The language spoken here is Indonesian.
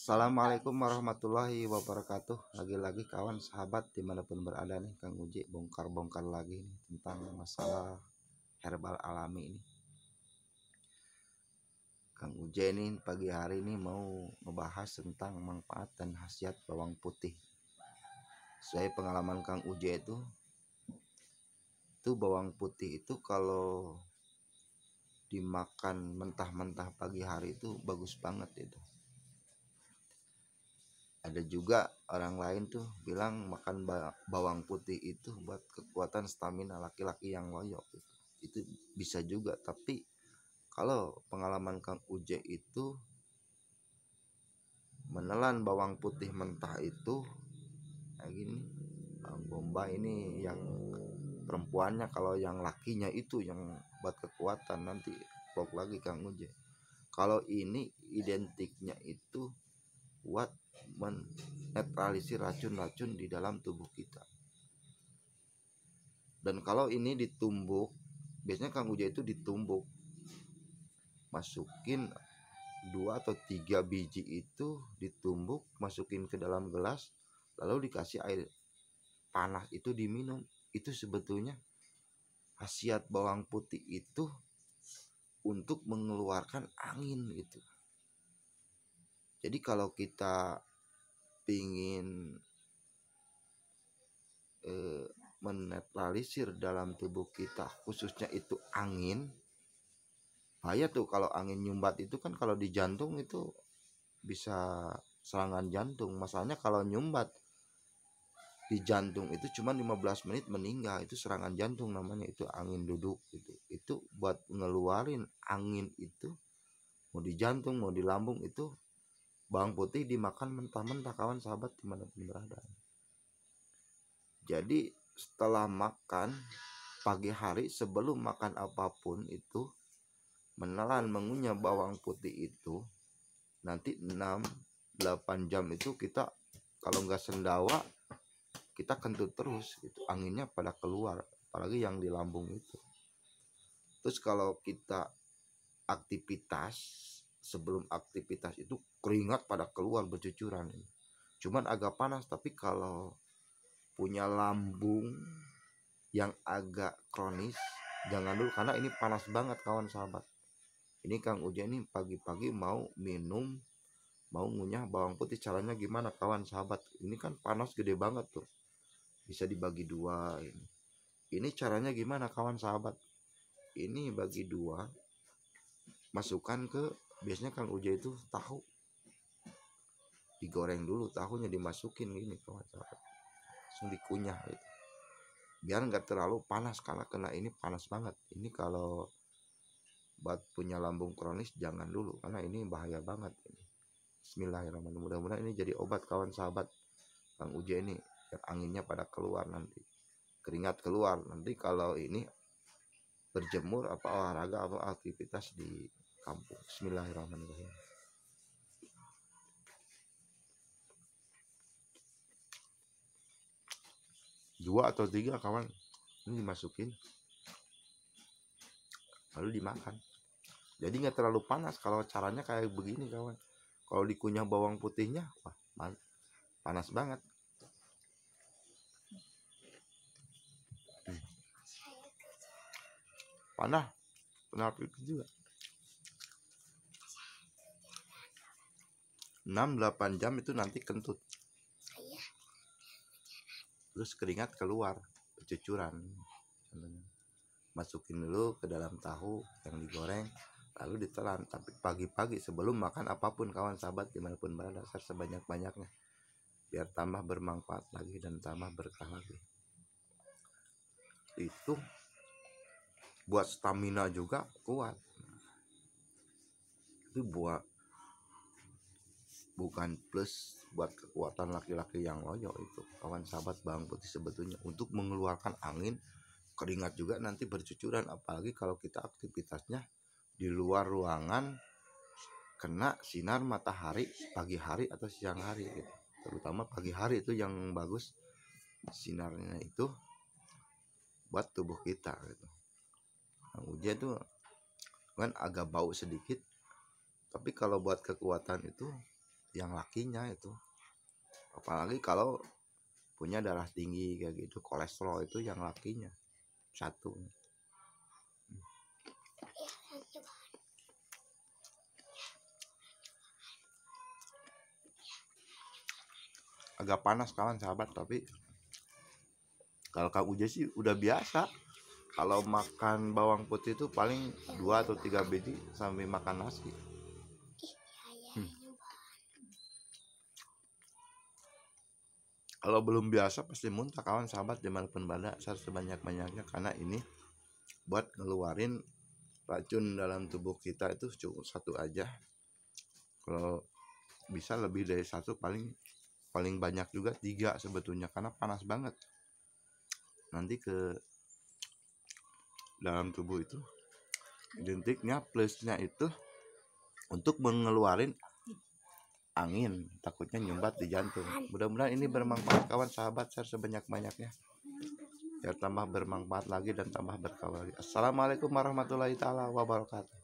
Assalamualaikum warahmatullahi wabarakatuh Lagi-lagi kawan sahabat dimanapun berada nih Kang Uji bongkar-bongkar lagi nih Tentang masalah herbal alami ini Kang Uji ini pagi hari ini mau ngebahas tentang manfaat dan khasiat bawang putih Saya pengalaman Kang Uji itu Itu bawang putih itu kalau dimakan mentah-mentah pagi hari itu bagus banget itu ada juga orang lain tuh bilang makan bawang putih itu buat kekuatan stamina laki-laki yang loyo gitu. itu bisa juga tapi kalau pengalaman Kang Uje itu menelan bawang putih mentah itu kayak gini Bang Bomba ini yang perempuannya kalau yang lakinya itu yang buat kekuatan nanti vlog lagi Kang Uje kalau ini identiknya itu buat menetralisir racun-racun di dalam tubuh kita. Dan kalau ini ditumbuk, biasanya kang Uja itu ditumbuk. Masukin dua atau tiga biji itu ditumbuk, masukin ke dalam gelas, lalu dikasih air panas itu diminum. Itu sebetulnya khasiat bawang putih itu untuk mengeluarkan angin itu jadi kalau kita ingin e, eh, menetralisir dalam tubuh kita khususnya itu angin bahaya tuh kalau angin nyumbat itu kan kalau di jantung itu bisa serangan jantung masalahnya kalau nyumbat di jantung itu cuma 15 menit meninggal itu serangan jantung namanya itu angin duduk gitu itu buat ngeluarin angin itu mau di jantung mau di lambung itu bawang putih dimakan mentah-mentah kawan sahabat dimanapun berada jadi setelah makan pagi hari sebelum makan apapun itu menelan mengunyah bawang putih itu nanti 6 8 jam itu kita kalau nggak sendawa kita kentut terus gitu anginnya pada keluar apalagi yang di lambung itu terus kalau kita aktivitas sebelum aktivitas itu keringat pada keluar bercucuran ini cuman agak panas tapi kalau punya lambung yang agak kronis jangan dulu karena ini panas banget kawan sahabat ini Kang uja ini pagi-pagi mau minum mau ngunyah bawang putih caranya gimana kawan sahabat ini kan panas gede banget tuh bisa dibagi dua ini ini caranya gimana kawan sahabat ini bagi dua masukkan ke biasanya kan uja itu tahu digoreng dulu tahunya dimasukin gini ke masyarakat langsung dikunyah gitu biar nggak terlalu panas karena kena ini panas banget ini kalau buat punya lambung kronis jangan dulu karena ini bahaya banget ini Bismillahirrahmanirrahim mudah-mudahan ini jadi obat kawan sahabat Kang Uja ini biar anginnya pada keluar nanti keringat keluar nanti kalau ini berjemur apa olahraga apa aktivitas di kampung Bismillahirrahmanirrahim dua atau tiga kawan ini dimasukin lalu dimakan jadi nggak terlalu panas kalau caranya kayak begini kawan kalau dikunyah bawang putihnya wah panas banget hmm. panah pernah juga 6-8 jam itu nanti kentut iya. terus keringat keluar kecucuran masukin dulu ke dalam tahu yang digoreng lalu ditelan tapi pagi-pagi sebelum makan apapun kawan sahabat dimanapun berada sebanyak-banyaknya biar tambah bermanfaat lagi dan tambah berkah lagi itu buat stamina juga kuat nah, itu buat bukan plus buat kekuatan laki-laki yang loyo itu kawan sahabat bawang putih sebetulnya untuk mengeluarkan angin keringat juga nanti bercucuran apalagi kalau kita aktivitasnya di luar ruangan kena sinar matahari pagi hari atau siang hari gitu. terutama pagi hari itu yang bagus sinarnya itu buat tubuh kita gitu nah, hujan itu kan agak bau sedikit tapi kalau buat kekuatan itu yang lakinya itu apalagi kalau punya darah tinggi kayak gitu kolesterol itu yang lakinya satu agak panas kawan sahabat tapi kalau Kak Uja sih udah biasa kalau makan bawang putih itu paling dua atau tiga biji sampai makan nasi kalau belum biasa pasti muntah kawan sahabat dimanapun berada harus sebanyak-banyaknya karena ini buat ngeluarin racun dalam tubuh kita itu cukup satu aja kalau bisa lebih dari satu paling paling banyak juga tiga sebetulnya karena panas banget nanti ke dalam tubuh itu identiknya plusnya itu untuk mengeluarin angin takutnya nyumbat di jantung mudah-mudahan ini bermanfaat kawan sahabat share sebanyak-banyaknya biar tambah bermanfaat lagi dan tambah berkawal lagi assalamualaikum warahmatullahi taala wabarakatuh